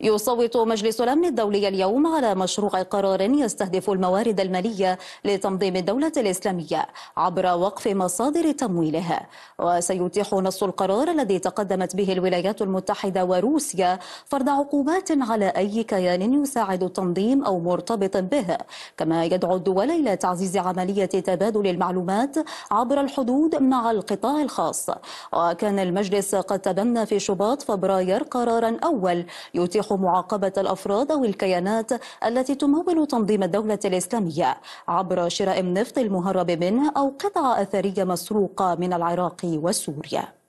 يصوت مجلس الأمن الدولي اليوم على مشروع قرار يستهدف الموارد المالية لتنظيم الدولة الإسلامية عبر وقف مصادر تمويله وسيتيح نص القرار الذي تقدمت به الولايات المتحدة وروسيا فرض عقوبات على أي كيان يساعد التنظيم أو مرتبط به كما يدعو الدول إلى تعزيز عملية تبادل المعلومات عبر الحدود مع القطاع الخاص وكان المجلس قد تبنى في شباط فبراير قرارا أول يتيح معاقبة الأفراد أو الكيانات التي تمول تنظيم الدولة الإسلامية عبر شراء النفط المهرب منه أو قطع أثرية مسروقة من العراق وسوريا